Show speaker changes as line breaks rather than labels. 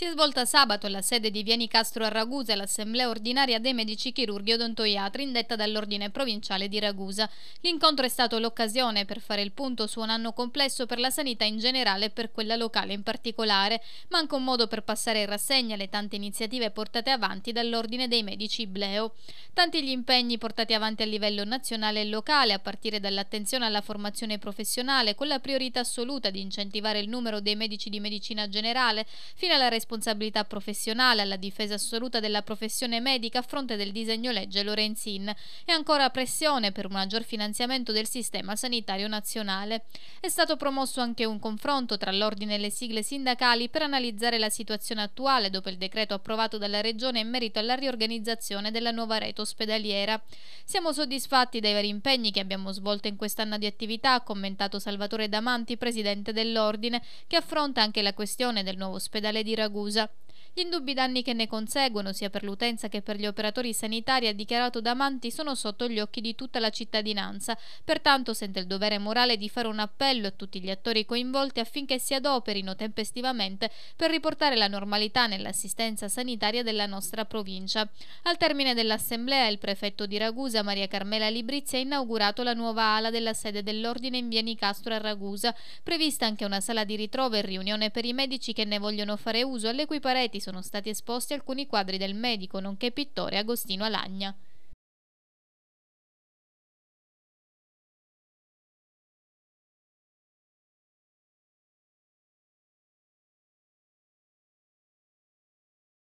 Si è svolta sabato alla sede di Vieni Castro a Ragusa l'assemblea ordinaria dei medici chirurghi odontoiatri indetta dall'ordine provinciale di Ragusa. L'incontro è stato l'occasione per fare il punto su un anno complesso per la sanità in generale e per quella locale in particolare, ma anche un modo per passare in rassegna le tante iniziative portate avanti dall'ordine dei medici Bleo. Tanti gli impegni portati avanti a livello nazionale e locale, a partire dall'attenzione alla formazione professionale, con la priorità assoluta di incentivare il numero dei medici di medicina generale, fino alla responsabilità responsabilità professionale, alla difesa assoluta della professione medica a fronte del disegno legge Lorenzin e ancora pressione per un maggior finanziamento del sistema sanitario nazionale. È stato promosso anche un confronto tra l'ordine e le sigle sindacali per analizzare la situazione attuale dopo il decreto approvato dalla Regione in merito alla riorganizzazione della nuova rete ospedaliera. Siamo soddisfatti dei vari impegni che abbiamo svolto in quest'anno di attività, ha commentato Salvatore Damanti, presidente dell'Ordine, che affronta anche la questione del nuovo ospedale di Ragusa Ragusa. Gli indubbi danni che ne conseguono, sia per l'utenza che per gli operatori sanitari, ha dichiarato Damanti, sono sotto gli occhi di tutta la cittadinanza. Pertanto sente il dovere morale di fare un appello a tutti gli attori coinvolti affinché si adoperino tempestivamente per riportare la normalità nell'assistenza sanitaria della nostra provincia. Al termine dell'assemblea, il prefetto di Ragusa, Maria Carmela Librizia, ha inaugurato la nuova ala della sede dell'Ordine in via Nicastro a Ragusa. Prevista anche una sala di ritrovo e riunione per i medici che ne vogliono fare uso, alle cui pareti sono sono stati esposti alcuni quadri del medico nonché pittore Agostino Alagna.